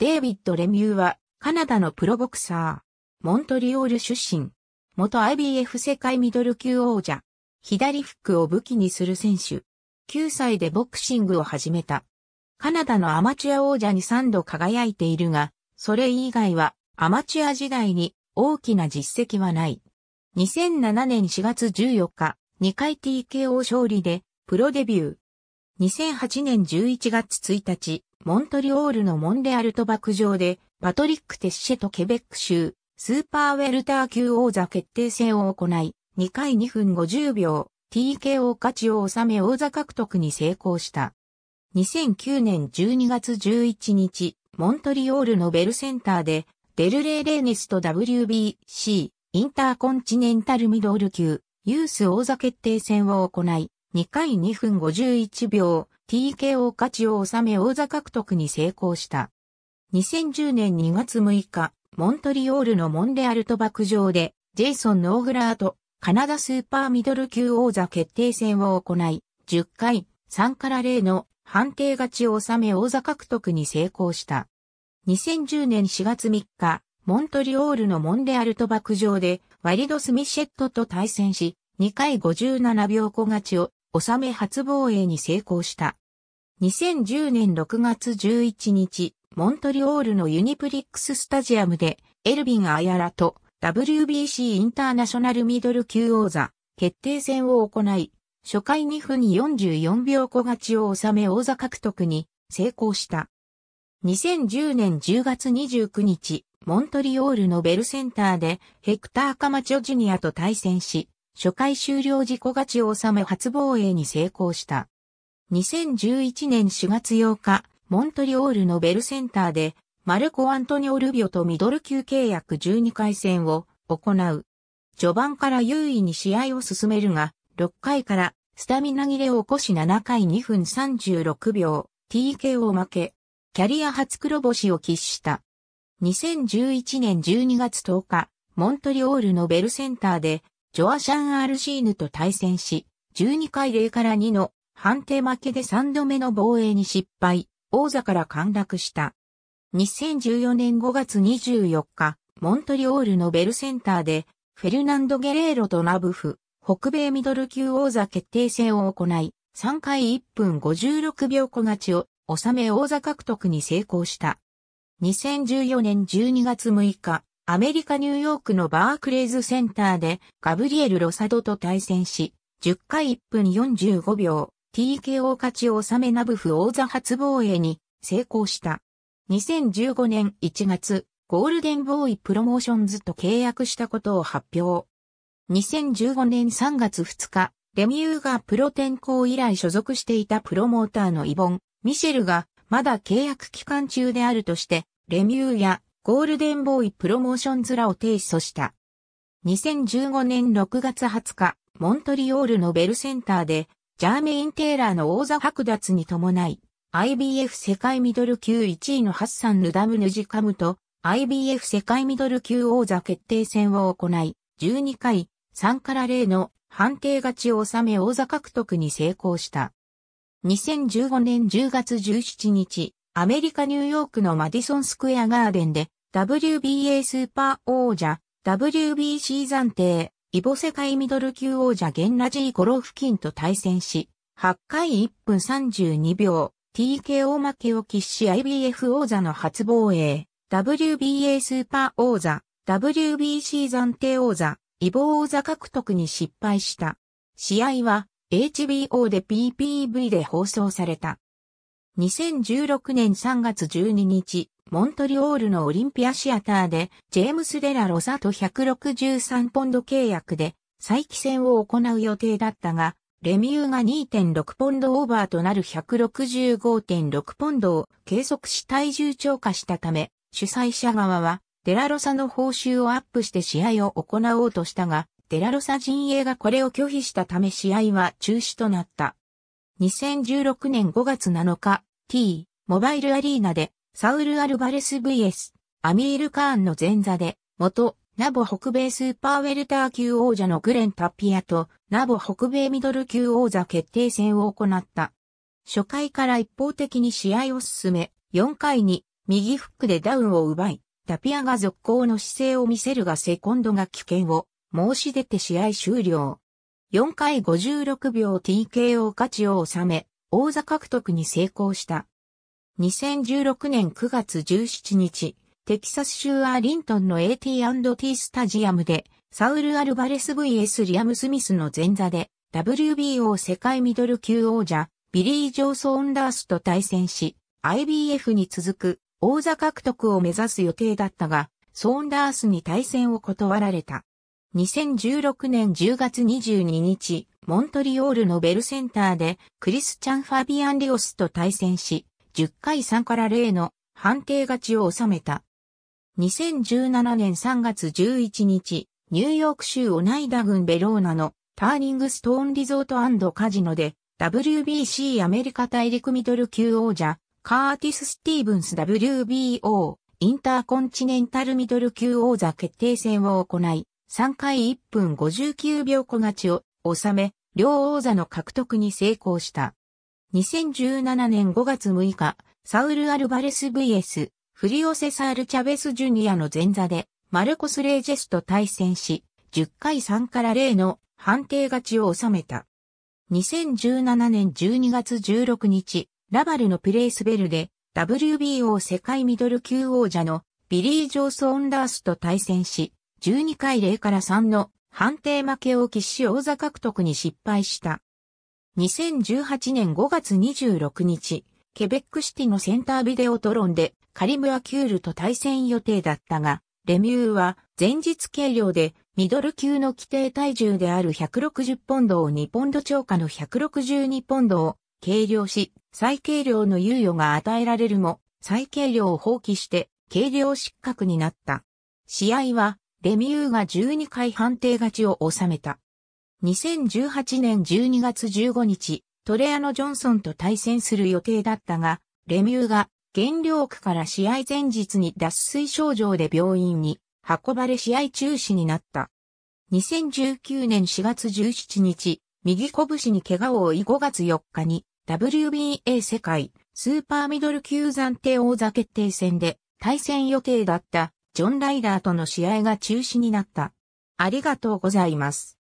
デイビッド・レミューは、カナダのプロボクサー、モントリオール出身、元 IBF 世界ミドル級王者、左フックを武器にする選手、9歳でボクシングを始めた。カナダのアマチュア王者に3度輝いているが、それ以外はアマチュア時代に大きな実績はない。2007年4月14日、2回 TKO 勝利でプロデビュー。2008年11月1日、モントリオールのモンレアルト博場で、パトリック・テッシェとケベック州、スーパーウェルター級王座決定戦を行い、2回2分50秒、TKO 勝ちを収め王座獲得に成功した。2009年12月11日、モントリオールのベルセンターで、デルレー・レーネスと WBC、インターコンチネンタルミドル級、ユース王座決定戦を行い、2回2分51秒、TKO 勝ちを収め王座獲得に成功した。2010年2月6日、モントリオールのモンレアルト爆上で、ジェイソン・ノーグラーとカナダスーパーミドル級王座決定戦を行い、10回、3から0の判定勝ちを収め王座獲得に成功した。2010年4月3日、モントリオールのモンレアル賭博上でワリド・スミシェットと対戦し、2回57秒小勝ちを収め初防衛に成功した。2010年6月11日、モントリオールのユニプリックススタジアムで、エルビン・アヤラと WBC インターナショナルミドル級王座決定戦を行い、初回2分44秒小勝ちを収め王座獲得に成功した。2010年10月29日、モントリオールのベルセンターでヘクター・カマチョジュニアと対戦し、初回終了時小勝ちを収め初防衛に成功した。2011年4月8日、モントリオールのベルセンターで、マルコ・アントニオ・ルビオとミドル級契約12回戦を行う。序盤から優位に試合を進めるが、6回からスタミナ切れを起こし7回2分36秒、TKO 負け、キャリア初黒星を喫した。2011年12月10日、モントリオールのベルセンターで、ジョアシャン・アルシーヌと対戦し、12回0から2の判定負けで3度目の防衛に失敗、王座から陥落した。2014年5月24日、モントリオールのベルセンターで、フェルナンド・ゲレーロとナブフ、北米ミドル級王座決定戦を行い、3回1分56秒小勝ちを収め王座獲得に成功した。2014年12月6日、アメリカ・ニューヨークのバークレイズセンターでガブリエル・ロサドと対戦し、10回1分45秒、TKO 勝ちを収めナブフ王座初防衛に成功した。2015年1月、ゴールデンボーイプロモーションズと契約したことを発表。2015年3月2日、レミューがプロ転向以来所属していたプロモーターのイボン、ミシェルがまだ契約期間中であるとして、レミューやゴールデンボーイプロモーションズらを提訴した。2015年6月20日、モントリオールのベルセンターで、ジャーメイン・テイラーの王座剥奪に伴い、IBF 世界ミドル級1位のハッサン・ヌダム・ヌジカムと IBF 世界ミドル級王座決定戦を行い、12回3から0の判定勝ちを収め王座獲得に成功した。2015年10月17日、アメリカ・ニューヨークのマディソン・スクエア・ガーデンで、WBA スーパー王者、WBC 暫定、イボ世界ミドル級王者ゲンラジー・ゴロフキンと対戦し、8回1分32秒、TKO 負けを喫し IBF 王座の初防衛、WBA スーパー王座、WBC 暫定王座、イボ王座獲得に失敗した。試合は HBO で PPV で放送された。2016年3月12日、モントリオールのオリンピアシアターで、ジェームス・デラ・ロサと163ポンド契約で、再起戦を行う予定だったが、レミューが2.6ポンドオーバーとなる165.6ポンドを計測し体重超過したため、主催者側は、デラロサの報酬をアップして試合を行おうとしたが、デラロサ陣営がこれを拒否したため試合は中止となった。2016年5月7日、T、モバイルアリーナで、サウル・アルバレス VS、アミール・カーンの前座で、元、ナボ北米スーパーウェルター級王者のグレン・タピアと、ナボ北米ミドル級王座決定戦を行った。初回から一方的に試合を進め、4回に右フックでダウンを奪い、タピアが続行の姿勢を見せるがセコンドが危険を申し出て試合終了。4回56秒 TKO 勝ちを収め、王座獲得に成功した。2016年9月17日、テキサス州アーリントンの AT&T スタジアムで、サウル・アルバレス VS リアム・スミスの前座で、WBO 世界ミドル級王者、ビリー・ジョーソン・ダースと対戦し、IBF に続く王座獲得を目指す予定だったが、ソーンダースに対戦を断られた。2016年10月22日、モントリオールのベルセンターでクリスチャン・ファビアン・リオスと対戦し、10回3から0の判定勝ちを収めた。2017年3月11日、ニューヨーク州オナイダ郡ベローナのターニングストーンリゾートカジノで WBC アメリカ大陸ミドル級王者カーティス・スティーブンス WBO インターコンチネンタルミドル級王座決定戦を行い、3回1分59秒小勝ちを収め、両王座の獲得に成功した。2017年5月6日、サウル・アルバレス VS、フリオセサール・チャベス・ジュニアの前座で、マルコス・レイジェスと対戦し、10回3から0の判定勝ちを収めた。2017年12月16日、ラバルのプレイスベルで、WBO 世界ミドル級王者のビリー・ジョース・オンダースと対戦し、12回0から3の判定負けを喫し王座獲得に失敗した。2018年5月26日、ケベックシティのセンタービデオトロンでカリムアキュールと対戦予定だったが、レミューは前日計量でミドル級の規定体重である160ポンドを2ポンド超過の162ポンドを計量し、再軽量の猶予が与えられるも、再軽量を放棄して、軽量失格になった。試合は、レミューが12回判定勝ちを収めた。2018年12月15日、トレアのジョンソンと対戦する予定だったが、レミューが原料区から試合前日に脱水症状で病院に運ばれ試合中止になった。2019年4月17日、右拳に怪我を負い5月4日に WBA 世界スーパーミドル級暫定王座決定戦で対戦予定だったジョン・ライダーとの試合が中止になった。ありがとうございます。